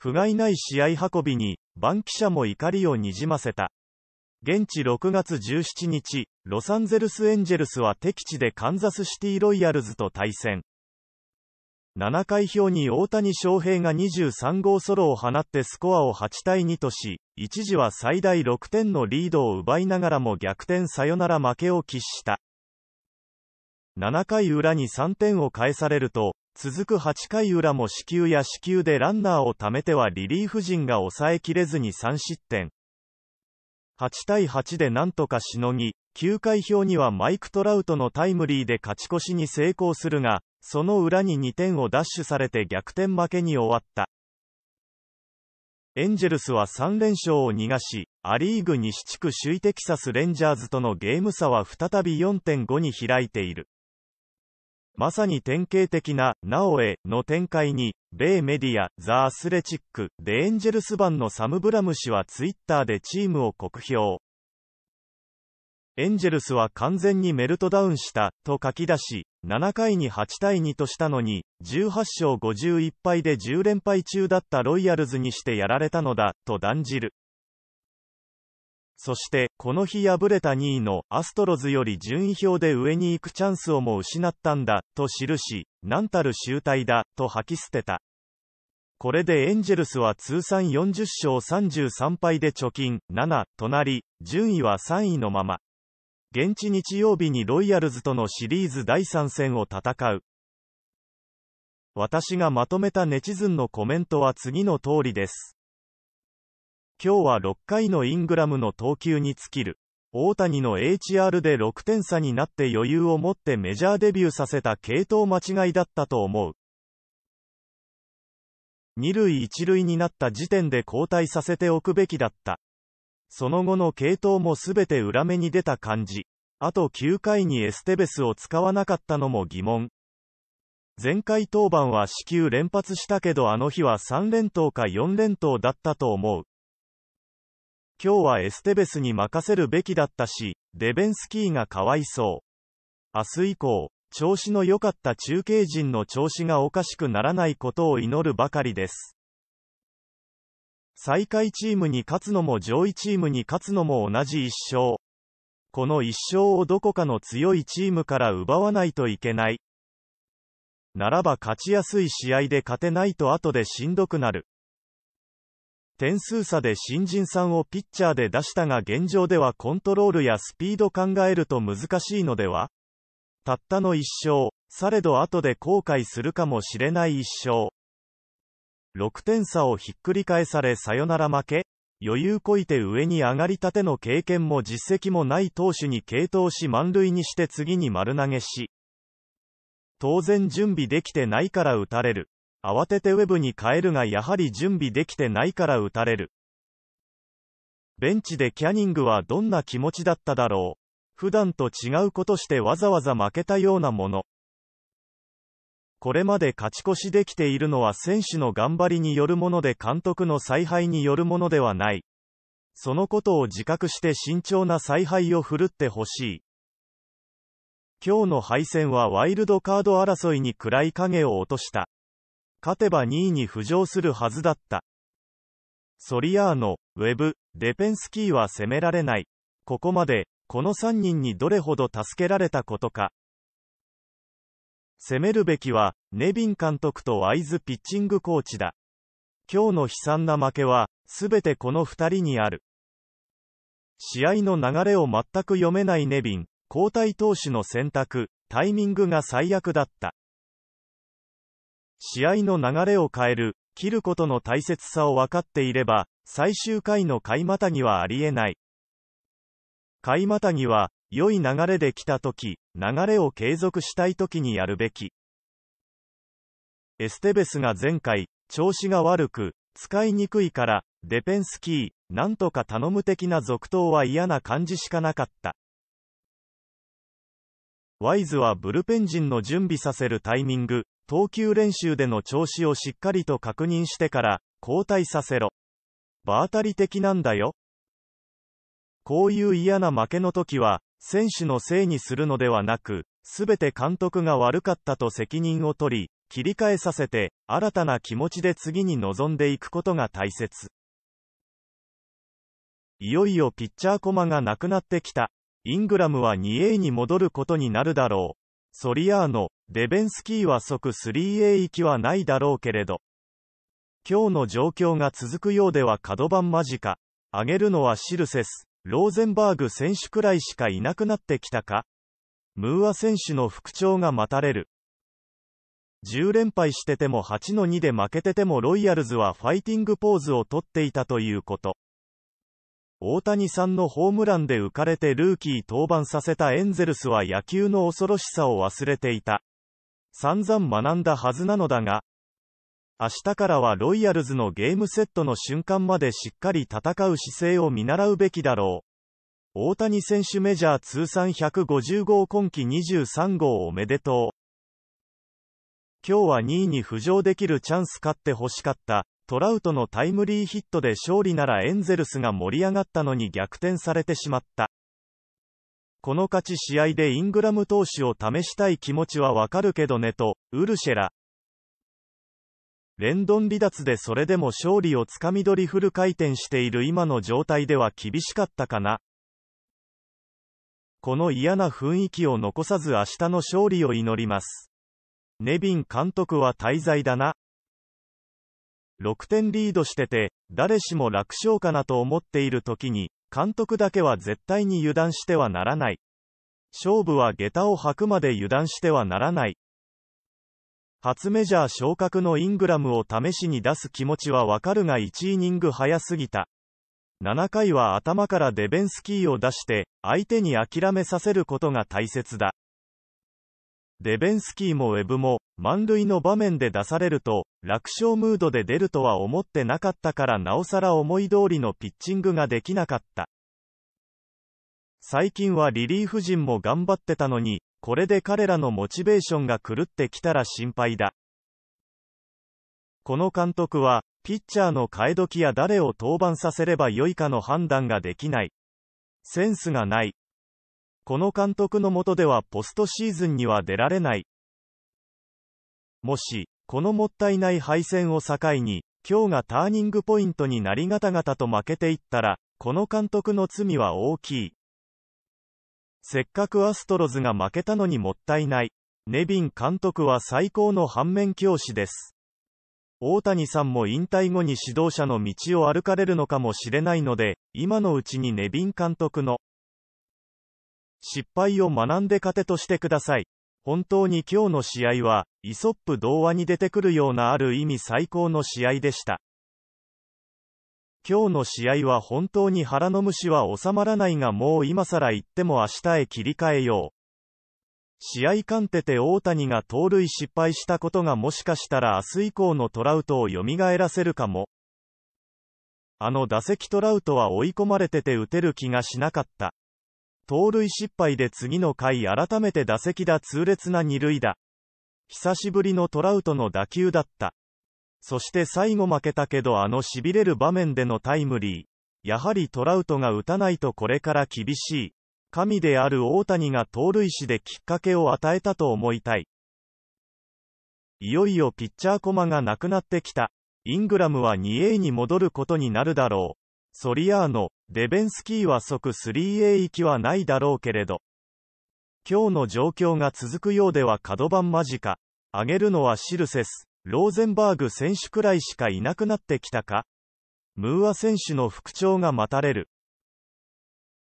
不甲斐ない試合運びに、バンキシャも怒りをにじませた。現地6月17日、ロサンゼルスエンジェルスは敵地でカンザスシティロイヤルズと対戦。7回表に大谷翔平が23号ソロを放ってスコアを8対2とし、一時は最大6点のリードを奪いながらも逆転サヨナラ負けを喫した。7回裏に3点を返されると、続く8回裏も死球や死球でランナーを貯めてはリリーフ陣が抑えきれずに3失点。8対8でなんとかしのぎ、9回表にはマイク・トラウトのタイムリーで勝ち越しに成功するが、その裏に2点をダッシュされて逆転負けに終わった。エンジェルスは3連勝を逃がし、ア・リーグ西地区首位テキサス・レンジャーズとのゲーム差は再び4.5に開いている。まさに典型的な、なおえ、の展開に、米メディア、ザ・アスレチック、デ・エンジェルス版のサム・ブラム氏はツイッターでチームを酷評。エンジェルスは完全にメルトダウンした、と書き出し、7回に8対2としたのに、18勝51敗で10連敗中だったロイヤルズにしてやられたのだ、と断じる。そして、この日敗れた2位のアストロズより順位表で上に行くチャンスをも失ったんだ、と記し、何たる集大だ、と吐き捨てた。これでエンジェルスは通算40勝33敗で貯金7となり、順位は3位のまま。現地日曜日にロイヤルズとのシリーズ第3戦を戦う。私がまとめたネチズンのコメントは次の通りです。今日は6回のイングラムの投球に尽きる。大谷の HR で6点差になって余裕を持ってメジャーデビューさせた系統間違いだったと思う。2塁1塁になった時点で交代させておくべきだった。その後の系統も全て裏目に出た感じ。あと9回にエステベスを使わなかったのも疑問。前回登板は四球連発したけどあの日は3連投か4連投だったと思う。今日はエステベスに任せるべきだったし、デベンスキーがかわいそう。明日以降、調子の良かった中継陣の調子がおかしくならないことを祈るばかりです。最下位チームに勝つのも上位チームに勝つのも同じ一勝。この一勝をどこかの強いチームから奪わないといけない。ならば勝ちやすい試合で勝てないと後でしんどくなる。点数差で新人さんをピッチャーで出したが現状ではコントロールやスピード考えると難しいのではたったの一勝、されど後で後悔するかもしれない一勝。6点差をひっくり返されさよなら負け余裕こいて上に上がりたての経験も実績もない投手に継投し満塁にして次に丸投げし当然準備できてないから打たれる慌ててウェブに変えるがやはり準備できてないから打たれる。ベンチでキャニングはどんな気持ちだっただろう。普段と違うことしてわざわざ負けたようなもの。これまで勝ち越しできているのは選手の頑張りによるもので監督の采配によるものではない。そのことを自覚して慎重な采配を振るってほしい。今日の敗戦はワイルドカード争いに暗い影を落とした。勝てば2位に浮上するはずだった。ソリアーノ、ウェブ、デペンスキーは攻められない。ここまで、この3人にどれほど助けられたことか。攻めるべきは、ネビン監督とワイズピッチングコーチだ。今日の悲惨な負けは、すべてこの2人にある。試合の流れを全く読めないネビン、交代投手の選択、タイミングが最悪だった。試合の流れを変える、切ることの大切さを分かっていれば、最終回の買いまたぎはありえない。買いまたぎは、良い流れで来たとき、流れを継続したいときにやるべき。エステベスが前回、調子が悪く、使いにくいから、デペンスキー、なんとか頼む的な続投は嫌な感じしかなかった。ワイズはブルペン陣の準備させるタイミング、投球練習での調子をしっかりと確認してから交代させろ。場当たり的なんだよ。こういう嫌な負けの時は、選手のせいにするのではなく、すべて監督が悪かったと責任を取り、切り替えさせて、新たな気持ちで次に臨んでいくことが大切。いよいよピッチャー駒がなくなってきた。イングラムは 2A に戻ることになるだろう。ソリアーノ、デベンスキーは即 3A 行きはないだろうけれど。今日の状況が続くようでは角番間近。上げるのはシルセス、ローゼンバーグ選手くらいしかいなくなってきたかムーア選手の復調が待たれる。10連敗してても8の2で負けててもロイヤルズはファイティングポーズをとっていたということ。大谷さんのホームランで浮かれてルーキー登板させたエンゼルスは野球の恐ろしさを忘れていた。散々学んだはずなのだが、明日からはロイヤルズのゲームセットの瞬間までしっかり戦う姿勢を見習うべきだろう。大谷選手メジャー通算150号今季23号おめでとう。今日は2位に浮上できるチャンス勝ってほしかった。トラウトのタイムリーヒットで勝利ならエンゼルスが盛り上がったのに逆転されてしまった。この勝ち試合でイングラム投手を試したい気持ちはわかるけどねと、ウルシェラ。レンドン離脱でそれでも勝利をつかみ取りフル回転している今の状態では厳しかったかな。この嫌な雰囲気を残さず明日の勝利を祈ります。ネビン監督は滞在だな。6点リードしてて、誰しも楽勝かなと思っている時に、監督だけは絶対に油断してはならない。勝負は下駄を履くまで油断してはならない。初メジャー昇格のイングラムを試しに出す気持ちはわかるが1イニング早すぎた。7回は頭からデベンスキーを出して、相手に諦めさせることが大切だ。デベンスキーもウェブも、満塁の場面で出されると、楽勝ムードで出るとは思ってなかったからなおさら思い通りのピッチングができなかった。最近はリリーフ陣も頑張ってたのに、これで彼らのモチベーションが狂ってきたら心配だ。この監督は、ピッチャーの替え時や誰を登板させればよいかの判断ができない。センスがない。この監督の下ではポストシーズンには出られない。もし、このもったいない敗戦を境に、今日がターニングポイントになりがたがたと負けていったら、この監督の罪は大きい。せっかくアストロズが負けたのにもったいない。ネビン監督は最高の反面教師です。大谷さんも引退後に指導者の道を歩かれるのかもしれないので、今のうちにネビン監督の失敗を学んで糧としてください。本当に今日の試合は、イソップ童話に出てくるようなある意味最高の試合でした。今日の試合は本当に腹の虫は収まらないがもう今更言っても明日へ切り替えよう。試合観てて大谷が盗塁失敗したことがもしかしたら明日以降のトラウトを蘇らせるかも。あの打席トラウトは追い込まれてて打てる気がしなかった。盗塁失敗で次の回改めて打席だ痛烈な二塁打。久しぶりのトラウトの打球だった。そして最後負けたけどあの痺れる場面でのタイムリー。やはりトラウトが打たないとこれから厳しい。神である大谷が盗塁死できっかけを与えたと思いたい。いよいよピッチャー駒がなくなってきた。イングラムは 2A に戻ることになるだろう。ソリアーノ、デベンスキーは即 3A きはないだろうけれど。今日の状況が続くようでは角番間近。上げるのはシルセス、ローゼンバーグ選手くらいしかいなくなってきたかムーア選手の復調が待たれる。